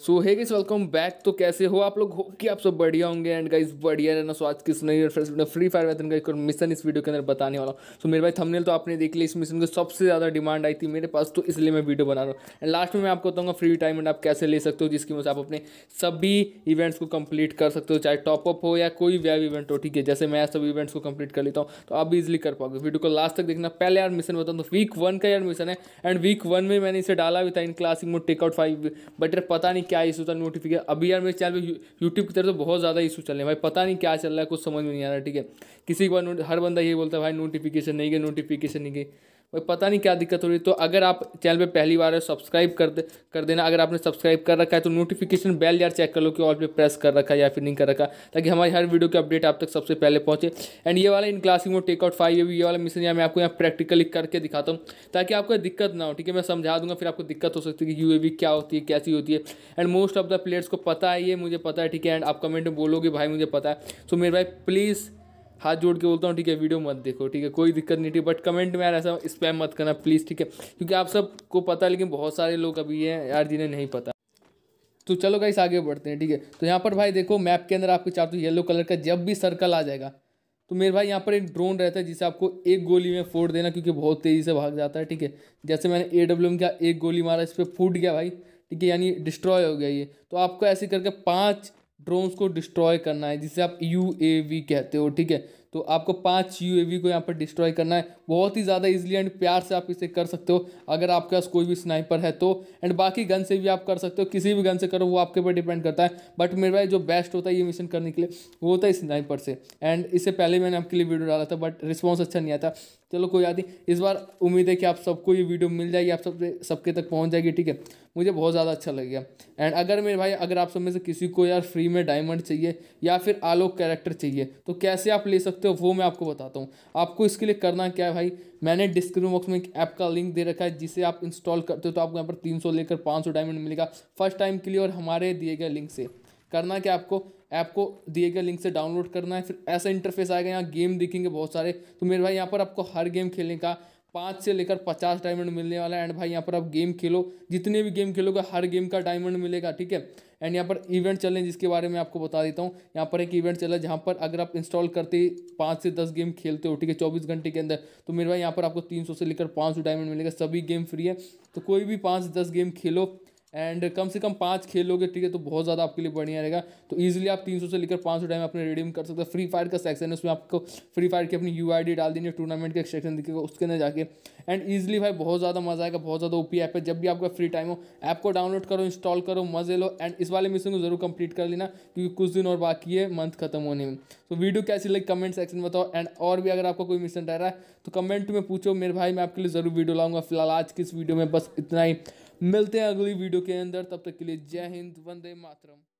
सो hey guys welcome back तो कैसे हो आप लोग हो कि आप सब बढ़िया होंगे एंड गाइस बढ़िया रहना सो आज किस नई फ्रेंड्स फ्री फायर वेतन का एक और मिशन इस वीडियो के अंदर बताने वाला हूँ सो मेरे भाई थंबनेल तो आपने देख लिया इस मिशन की सबसे ज़्यादा डिमांड आई थी मेरे पास तो इसलिए मैं वीडियो बना रहा हूँ एंड लास्ट में मैं आपको बताऊँगा फ्री टाइम एंड आप कैसे ले सकते हो जिसकी वजह से आप अपने सभी इवेंट्स को कंप्लीट कर सकते हो चाहे टॉपअप हो या कोई भी इवेंट हो ठीक है जैसे मैं सब इवेंट्स को कम्प्लीट कर लेता हूँ तो आप इजिली कर पाओगे वीडियो को लास्ट तक देखना पहले यार मिशन बताऊँ तो वीक वन का यार मिशन है एंड वीक वन में मैंने इसे डाला भी था in classic mode take out five but यार पता नहीं नहीं क्या इशू था नोटिफिकेशन अभी यार मेरे चैनल पे यूट्यूब की तरफ तो बहुत ज़्यादा इशू चल रहे हैं भाई पता नहीं क्या चल रहा है कुछ समझ में नहीं आ रहा ठीक है किसी के हर बंदा ये बोलता है भाई नोटिफिकेशन नहीं गए नोटिफिकेशन नहीं गई भाई पता नहीं क्या दिक्कत हो रही है तो अगर आप चैनल पे पहली बार सब्सक्राइब कर दे कर देना अगर आपने सब्सक्राइब कर रखा है तो नोटिफिकेशन बेल यार चेक कर लो कि ऑल पे प्रेस कर रखा है या फिर नहीं कर रखा ताकि हमारी हर वीडियो की अपडेट आप तक सबसे पहले पहुंचे एंड ये वाला इन क्लासिंग में टेकआउट फाइव ये भी ये वाला मिशन या मैं आपको यहाँ प्रैक्टिकली करके दिखाता हूँ ताकि आपको दिक्कत ना हो ठीक है मैं समझा दूंगा फिर आपको दिक्कत हो सकती है कि यू क्या होती है कैसी होती है and most of the players को पता है ये मुझे पता है ठीक है एंड आप कमेंट में बोलोगे भाई मुझे पता है सो मेरे भाई प्लीज़ हाथ जोड़ के बोलता हूँ ठीक है वीडियो मत देखो ठीक है कोई दिक्कत नहीं ठीक बट कमेंट में यार ऐसा स्पैम मत करना प्लीज़ ठीक है क्योंकि आप सबको पता है लेकिन बहुत सारे लोग अभी हैं यार जिन्हें नहीं पता तो चलो गाइस आगे बढ़ते हैं ठीक है तो यहाँ पर भाई देखो मैप के अंदर आपको चाहते येलो कलर का जब भी सर्कल आ जाएगा तो मेरे भाई यहाँ पर एक ड्रोन रहता है जिसे आपको एक गोली में फोड़ देना क्योंकि बहुत तेज़ी से भाग जाता है ठीक है जैसे मैंने ए डब्ल्यू एम का एक गोली मारा इस पर फूट गया भाई ठीक है यानी डिस्ट्रॉय हो गया ये तो आपको ऐसे करके पाँच ड्रोन्स को डिस्ट्रॉय करना है जिसे आप यू ए वी कहते हो ठीक है तो आपको पाँच यू को यहाँ पर डिस्ट्रॉय करना है बहुत ही ज़्यादा ईजिली एंड प्यार से आप इसे कर सकते हो अगर आपके पास कोई भी स्नाइपर है तो एंड बाकी गन से भी आप कर सकते हो किसी भी गन से करो वो आपके ऊपर डिपेंड करता है बट मेरे भाई जो बेस्ट होता है ये मिशन करने के लिए वो होता है स्नाइपर से एंड इससे पहले मैंने आपके लिए वीडियो डाला था बट रिस्पॉन्स अच्छा नहीं आता चलो कोई याद नहीं इस बार उम्मीद है कि आप सबको ये वीडियो मिल जाएगी आप सब सबके तक पहुँच जाएगी ठीक है मुझे बहुत ज़्यादा अच्छा लगेगा एंड अगर मेरे भाई अगर आप सब में से किसी को यार फ्री में डायमंड चाहिए या फिर आलोक कैरेक्टर चाहिए तो कैसे आप ले सकते सकते हो वो मैं आपको बताता हूँ आपको इसके लिए करना क्या है भाई मैंने डिस्क्रिप्शन बॉक्स में एक ऐप का लिंक दे रखा है जिसे आप इंस्टॉल करते हो तो आपको यहाँ पर तीन सौ लेकर पाँच सौ डायमंड मिलेगा फर्स्ट टाइम के लिए और हमारे दिए गए लिंक से करना क्या आपको ऐप को दिए गए लिंक से डाउनलोड करना है फिर ऐसा इंटरफेस आएगा यहाँ गेम दिखेंगे बहुत सारे तो मेरे भाई यहाँ पर आपको हर गेम खेलने का पाँच से लेकर पचास डायमंड मिलने वाला है एंड भाई यहाँ पर आप गेम खेलो जितने भी गेम खेलोगे हर गेम का डायमंड मिलेगा ठीक है एंड यहाँ पर इवेंट चल रहे हैं जिसके बारे में आपको बता देता हूँ यहाँ पर एक इवेंट चल रहा है जहाँ पर अगर आप इंस्टॉल करते ही पाँच से दस गेम खेलते हो ठीक है चौबीस घंटे के अंदर तो मेरे भाई यहाँ पर आपको तीन सौ से लेकर पाँच सौ डायमंड मिलेगा सभी गेम फ्री है तो कोई भी पाँच से दस गेम खेलो एंड कम से कम पाँच खेलोगे ठीक है तो बहुत ज़्यादा आपके लिए बढ़िया रहेगा तो ईजिली आप 300 से लेकर 500 टाइम अपने रिडीम कर सकते हो फ्री फायर का सेक्शन है उसमें आपको फ्री फायर की अपनी यू डाल देनी है टूर्नामेंट का सेक्शन दिखेगा उसके अंदर जाके एंड ईजिली भाई बहुत ज़्यादा मज़ा आएगा बहुत ज़्यादा ओपी ऐप है जब भी आपका फ्री टाइम हो ऐप को डाउनलोड करो इंस्टॉल करो मज़े लो एंड इस वाले मिशन को जरूर कंप्लीट कर लेना क्योंकि कुछ दिन और बाकी है मंथ खत्म होने में तो वीडियो कैसी लगी कमेंट सेक्शन में बताओ एंड और भी अगर आपका कोई मिशन रह रहा है तो कमेंट में पूछो मेरे भाई मैं आपके लिए ज़रूर वीडियो लाऊंगा फिलहाल आज की इस वीडियो में बस इतना ही मिलते हैं अगली वीडियो के अंदर तब तक के लिए जय हिंद वंदे मातरम